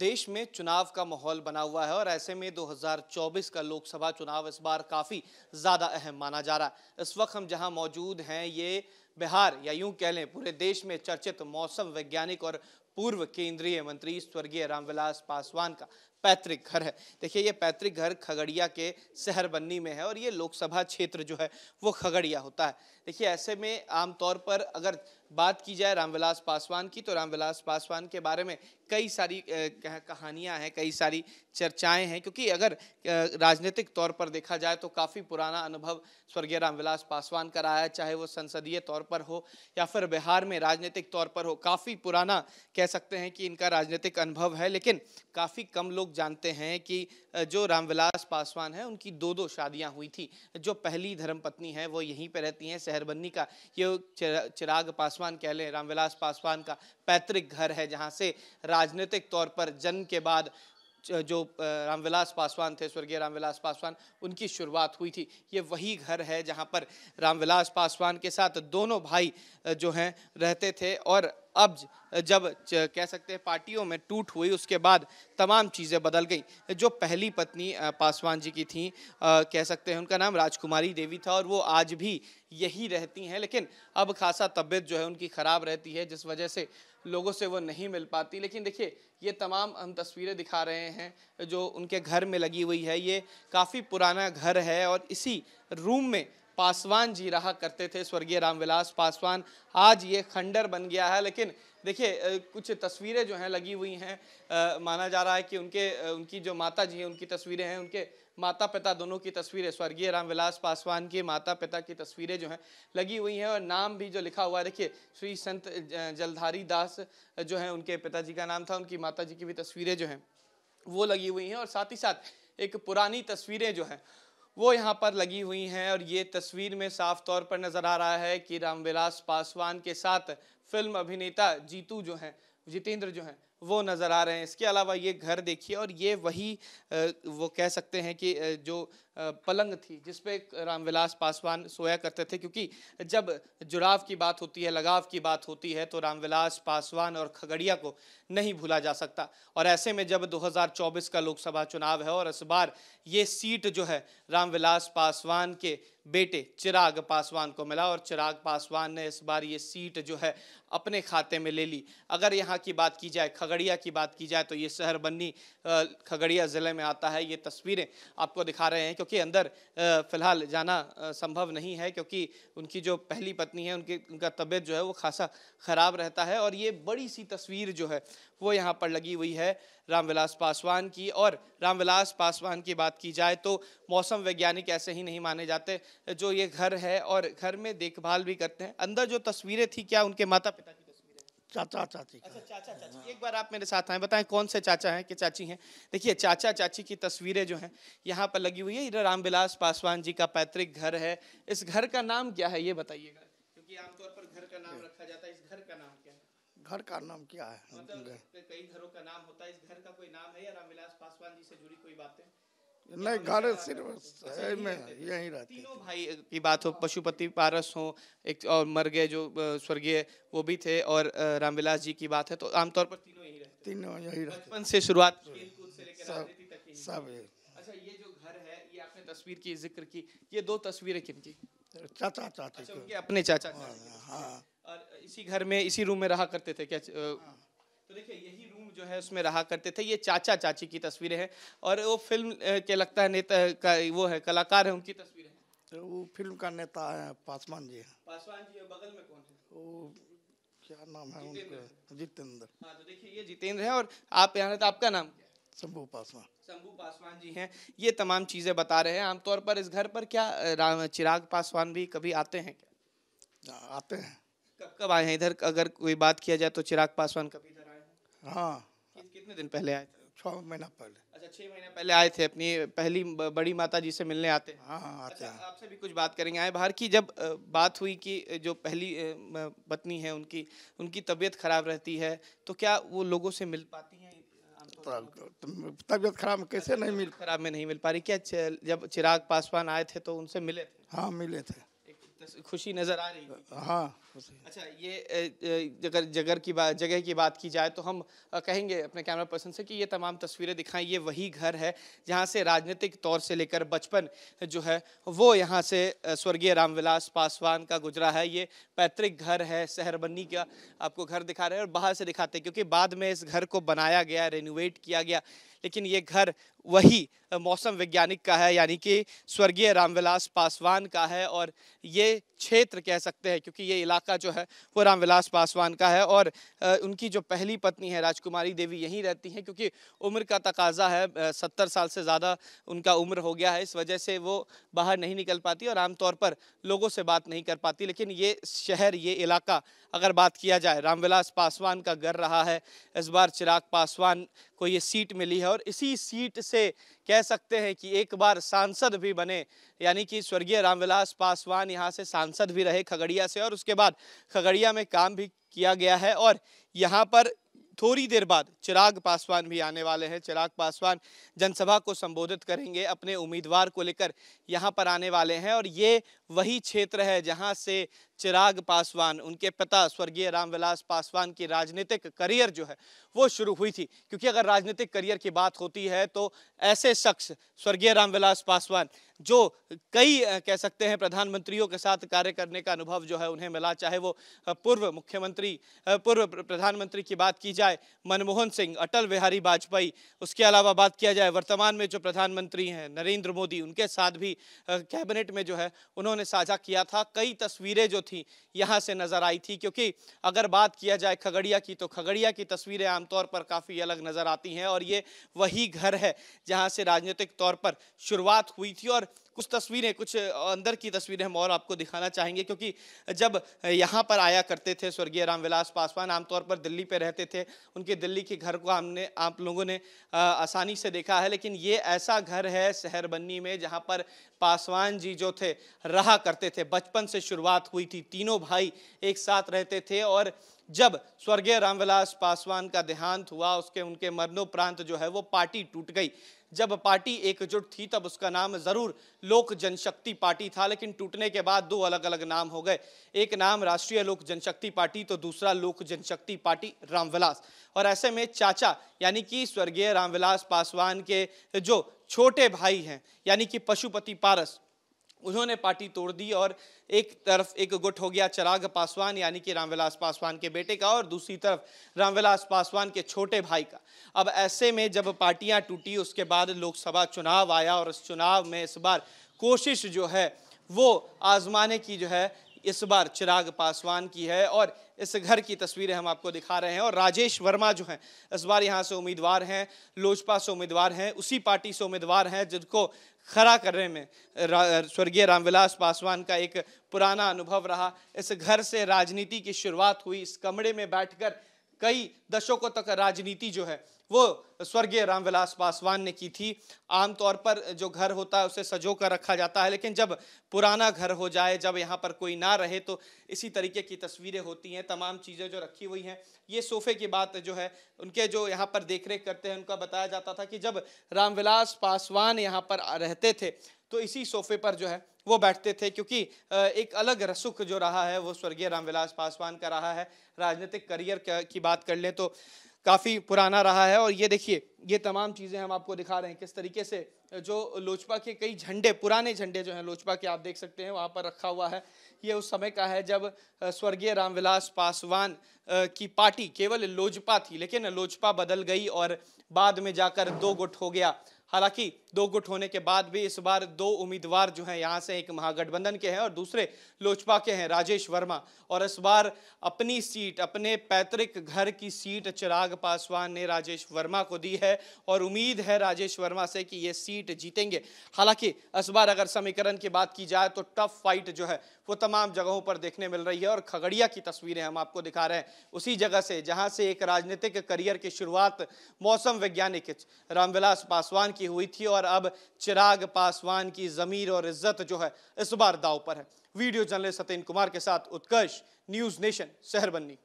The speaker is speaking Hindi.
देश में चुनाव का माहौल बना हुआ है और ऐसे में 2024 का लोकसभा चुनाव इस बार काफ़ी ज़्यादा अहम माना जा रहा है इस वक्त हम जहां मौजूद हैं ये बिहार या यूं कह लें पूरे देश में चर्चित मौसम वैज्ञानिक और पूर्व केंद्रीय मंत्री स्वर्गीय रामविलास पासवान का पैतृक घर है देखिए ये पैतृक घर खगड़िया के शहरबन्नी में है और ये लोकसभा क्षेत्र जो है वो खगड़िया होता है देखिए ऐसे में आमतौर पर अगर बात की जाए रामविलास पासवान की तो रामविलास पासवान के बारे में कई सारी कहानियां हैं कई सारी चर्चाएं हैं क्योंकि अगर राजनीतिक तौर पर देखा जाए तो काफ़ी पुराना अनुभव स्वर्गीय रामविलास पासवान का रहा है चाहे वो संसदीय तौर पर हो या फिर बिहार में राजनीतिक तौर पर हो काफ़ी पुराना कह सकते हैं कि इनका राजनीतिक अनुभव है लेकिन काफ़ी कम लोग जानते हैं कि जो रामविलास पासवान है उनकी दो दो शादियां हुई थी जो पहली धर्मपत्नी है वो यहीं पर रहती हैं शहरबन्नी का ये चिराग पासवान कह लें रामविलास पासवान का पैतृक घर है जहाँ से राजनीतिक तौर पर जन्म के बाद जो रामविलास पासवान थे स्वर्गीय रामविलास पासवान उनकी शुरुआत हुई थी ये वही घर है जहाँ पर रामविलास पासवान के साथ दोनों भाई जो हैं रहते थे और अब जब कह सकते हैं पार्टियों में टूट हुई उसके बाद तमाम चीज़ें बदल गई जो पहली पत्नी पासवान जी की थी कह सकते हैं उनका नाम राजकुमारी देवी था और वो आज भी यही रहती हैं लेकिन अब खासा तबीयत जो है उनकी ख़राब रहती है जिस वजह से लोगों से वो नहीं मिल पाती लेकिन देखिए ये तमाम हम तस्वीरें दिखा रहे हैं जो उनके घर में लगी हुई है ये काफ़ी पुराना घर है और इसी रूम में पासवान जी रहा करते थे स्वर्गीय रामविलास पासवान आज ये खंडर बन गया है लेकिन देखिए कुछ तस्वीरें जो हैं लगी हुई हैं माना जा रहा है कि उनके उनकी जो माता जी हैं उनकी तस्वीरें हैं उनके माता पिता दोनों की तस्वीरें स्वर्गीय रामविलास पासवान के माता पिता की तस्वीरें जो हैं लगी हुई हैं और नाम भी जो लिखा हुआ है देखिए श्री संत जलधारी दास जो हैं उनके पिताजी का नाम था उनकी माता जी की भी तस्वीरें जो हैं वो लगी हुई हैं और साथ ही साथ एक पुरानी तस्वीरें जो हैं वो यहाँ पर लगी हुई हैं और ये तस्वीर में साफ तौर पर नज़र आ रहा है कि रामविलास पासवान के साथ फिल्म अभिनेता जीतू जो हैं जितेंद्र जो हैं वो नज़र आ रहे हैं इसके अलावा ये घर देखिए और ये वही वो कह सकते हैं कि जो पलंग थी जिसपे रामविलास पासवान सोया करते थे क्योंकि जब जुड़ाव की बात होती है लगाव की बात होती है तो रामविलास पासवान और खगड़िया को नहीं भूला जा सकता और ऐसे में जब 2024 का लोकसभा चुनाव है और इस बार ये सीट जो है रामविलास पासवान के बेटे चिराग पासवान को मिला और चिराग पासवान ने इस बार ये सीट जो है अपने खाते में ले ली अगर यहाँ की बात की जाए खगड़िया की बात की जाए तो ये शहर बन्नी खगड़िया ज़िले में आता है ये तस्वीरें आपको दिखा रहे हैं देशों के अंदर फिलहाल जाना संभव नहीं है क्योंकि उनकी जो पहली पत्नी है उनकी उनका तबीयत जो है वो खासा ख़राब रहता है और ये बड़ी सी तस्वीर जो है वो यहाँ पर लगी हुई है रामविलास पासवान की और रामविलास पासवान की बात की जाए तो मौसम वैज्ञानिक ऐसे ही नहीं माने जाते जो ये घर है और घर में देखभाल भी करते हैं अंदर जो तस्वीरें थी क्या उनके माता पिता की चाचा चाची अच्छा चाचा चाची एक बार आप मेरे साथ आए बताएं कौन से चाचा हैं कि चाची हैं देखिए चाचा चाची की तस्वीरें जो हैं यहाँ पर लगी हुई है इधर रामविलास पासवान जी का पैतृक घर है इस घर का नाम क्या है ये बताइएगा क्योंकि आमतौर पर घर का नाम रखा जाता है इस घर का नाम क्या है घर का नाम क्या है मतलब कई घरों का नाम होता है इस घर का कोई नाम है या रामविलास पासवान जी से जुड़ी कोई बातें नहीं घर सिर्फ में यही रहते तीनों भाई की बात हो पशुपति पारस हो एक और मर गए जो स्वर्गीय वो भी थे और रामविलास जी की बात है तो आमतौर पर तीनों यही रहते तीनों यही रहते बचपन से शुरुआत सब सब अच्छा ये जो घर है ये आपने तस्वीर की जिक्र की ये दो तस्वीरें किन की चाचा चाचा अच्छा, उनके अपने चाचा हाँ, हाँ और इसी घर में इसी रूम में रहा करते थे क्या हाँ। तो देखिए यही जो है उसमें रहा करते थे ये चाचा चाची की तस्वीरें हैं और वो फिल्म के लगता है नेता का वो है कलाकार है उनकी तस्वीरें तो वो फिल्म का नेता है पासवान जी पासवान जी बगल में कौन है वो क्या नाम है उनका जितेंद्र हाँ तो देखिए ये जितेंद्र है और आप यहाँ तो आपका नाम शंभू पासवान शंभू पासवान जी हैं ये तमाम चीज़ें बता रहे हैं आमतौर पर इस घर पर क्या राम चिराग पासवान भी कभी आते हैं क्या हाँ, आते हैं कब कब आए हैं इधर अगर कोई बात किया जाए तो चिराग पासवान कभी हाँ कितने दिन पहले आए थे छः महीना पहले अच्छा छः महीना पहले आए थे अपनी पहली बड़ी माता जी से मिलने आते हैं हाँ, हाँ आते अच्छा, हैं आपसे भी कुछ बात करेंगे आए बाहर की जब बात हुई कि जो पहली पत्नी है उनकी उनकी तबीयत खराब रहती है तो क्या वो लोगों से मिल पाती हैं तबियत तो, खराब कैसे अच्छा, नहीं मिल खराब में नहीं मिल पा रही क्या जब चिराग पासवान आए थे तो उनसे मिले थे हाँ मिले थे तो खुशी नज़र आ रही हाँ अच्छा ये अगर जगह की बात जगह की बात की जाए तो हम कहेंगे अपने कैमरा पर्सन से कि ये तमाम तस्वीरें दिखाएं ये वही घर है जहाँ से राजनीतिक तौर से लेकर बचपन जो है वो यहाँ से स्वर्गीय रामविलास पासवान का गुजरा है ये पैतृक घर है सहरबन्नी का आपको घर दिखा रहे हैं और बाहर से दिखाते हैं क्योंकि बाद में इस घर को बनाया गया रेनोवेट किया गया लेकिन ये घर वही मौसम वैज्ञानिक का है यानी कि स्वर्गीय रामविलास पासवान का है और ये क्षेत्र कह सकते हैं क्योंकि ये इलाका जो है वो रामविलास पासवान का है और उनकी जो पहली पत्नी है राजकुमारी देवी यहीं रहती हैं क्योंकि उम्र का तकाजा है सत्तर साल से ज़्यादा उनका उम्र हो गया है इस वजह से वो बाहर नहीं निकल पाती और आमतौर पर लोगों से बात नहीं कर पाती लेकिन ये शहर ये इलाका अगर बात किया जाए रामविलास पासवान का घर रहा है इस बार चिराग पासवान को ये सीट मिली है और इसी सीट से कह सकते हैं कि एक बार सांसद भी बने यानी कि स्वर्गीय रामविलास पासवान यहाँ से सांसद भी रहे खगड़िया से और उसके बाद खगड़िया में काम भी किया गया है और यहाँ पर थोड़ी देर बाद चिराग पासवान भी आने वाले हैं चिराग पासवान जनसभा को संबोधित करेंगे अपने उम्मीदवार को लेकर यहाँ पर आने वाले हैं और ये वही क्षेत्र है जहाँ से चिराग पासवान उनके पिता स्वर्गीय रामविलास पासवान की राजनीतिक करियर जो है वो शुरू हुई थी क्योंकि अगर राजनीतिक करियर की बात होती है तो ऐसे शख्स स्वर्गीय रामविलास पासवान जो कई कह सकते हैं प्रधानमंत्रियों के साथ कार्य करने का अनुभव जो है उन्हें मिला चाहे वो पूर्व मुख्यमंत्री पूर्व प्रधानमंत्री की बात की जाए मनमोहन सिंह अटल बिहारी वाजपेयी उसके अलावा बात किया जाए वर्तमान में जो प्रधानमंत्री हैं नरेंद्र मोदी उनके साथ भी कैबिनेट में जो है उन्होंने साझा किया था कई तस्वीरें जो थी यहाँ से नज़र आई थी क्योंकि अगर बात किया जाए खगड़िया की तो खगड़िया की तस्वीरें आमतौर पर काफ़ी अलग नज़र आती हैं और ये वही घर है जहाँ से राजनीतिक तौर पर शुरुआत हुई थी और पर कुछ तस्वीरें कुछ अंदर की तस्वीरें हम और आपको दिखाना चाहेंगे क्योंकि जब यहाँ पर आया करते थे स्वर्गीय रामविलास पासवान आमतौर पर दिल्ली पर रहते थे उनके दिल्ली के घर को हमने आप लोगों ने आसानी से देखा है लेकिन ये ऐसा घर है शहर बन्नी में जहाँ पर पासवान जी जो थे रहा करते थे बचपन से शुरुआत हुई थी तीनों भाई एक साथ रहते थे और जब स्वर्गीय रामविलास पासवान का देहांत हुआ उसके उनके मरणोपरांत जो है वो पार्टी टूट गई जब पार्टी एकजुट थी तब उसका नाम ज़रूर लोक जनशक्ति पार्टी था लेकिन टूटने के बाद दो अलग अलग नाम हो गए एक नाम राष्ट्रीय लोक जनशक्ति पार्टी तो दूसरा लोक जनशक्ति पार्टी रामविलास और ऐसे में चाचा यानी कि स्वर्गीय रामविलास पासवान के जो छोटे भाई हैं यानी कि पशुपति पारस उन्होंने पार्टी तोड़ दी और एक तरफ एक गुट हो गया चराग पासवान यानी कि रामविलास पासवान के बेटे का और दूसरी तरफ रामविलास पासवान के छोटे भाई का अब ऐसे में जब पार्टियां टूटी उसके बाद लोकसभा चुनाव आया और इस चुनाव में इस बार कोशिश जो है वो आजमाने की जो है इस बार चिराग पासवान की है और इस घर की तस्वीरें हम आपको दिखा रहे हैं और राजेश वर्मा जो हैं इस बार यहाँ से उम्मीदवार हैं लोजपा से उम्मीदवार हैं उसी पार्टी से उम्मीदवार हैं जिनको खड़ा करने में स्वर्गीय रामविलास पासवान का एक पुराना अनुभव रहा इस घर से राजनीति की शुरुआत हुई इस कमरे में बैठकर कई दशकों तक राजनीति जो है वो स्वर्गीय रामविलास पासवान ने की थी आमतौर पर जो घर होता है उसे सजो कर रखा जाता है लेकिन जब पुराना घर हो जाए जब यहाँ पर कोई ना रहे तो इसी तरीके की तस्वीरें होती हैं तमाम चीज़ें जो रखी हुई हैं ये सोफ़े की बात जो है उनके जो यहाँ पर देख करते हैं उनका बताया जाता था कि जब रामविलास पासवान यहाँ पर रहते थे तो इसी सोफे पर जो है वो बैठते थे क्योंकि एक अलग रसुख जो रहा है वो स्वर्गीय रामविलास पासवान का रहा है राजनीतिक करियर की बात कर लें तो काफ़ी पुराना रहा है और ये देखिए ये तमाम चीज़ें हम आपको दिखा रहे हैं किस तरीके से जो लोजपा के कई झंडे पुराने झंडे जो हैं लोजपा के आप देख सकते हैं वहाँ पर रखा हुआ है ये उस समय का है जब स्वर्गीय रामविलास पासवान की पार्टी केवल लोजपा थी लेकिन लोजपा बदल गई और बाद में जाकर दो गुट हो गया हालांकि दो गुट होने के बाद भी इस बार दो उम्मीदवार जो हैं यहाँ से एक महागठबंधन के हैं और दूसरे लोजपा के हैं राजेश वर्मा और इस बार अपनी सीट अपने पैतृक घर की सीट चिराग पासवान ने राजेश वर्मा को दी है और उम्मीद है राजेश वर्मा से कि ये सीट जीतेंगे हालांकि इस बार अगर समीकरण की बात की जाए तो टफ फाइट जो है वो तमाम जगहों पर देखने मिल रही है और खगड़िया की तस्वीरें हम आपको दिखा रहे हैं उसी जगह से जहां से एक राजनीतिक करियर की शुरुआत मौसम वैज्ञानिक रामविलास पासवान की हुई थी और पर अब चिराग पासवान की ज़मीर और इज्जत जो है इस बार दाव पर है वीडियो जर्नलिस्ट सत्यन कुमार के साथ उत्कर्ष न्यूज़ नेशन बन्नी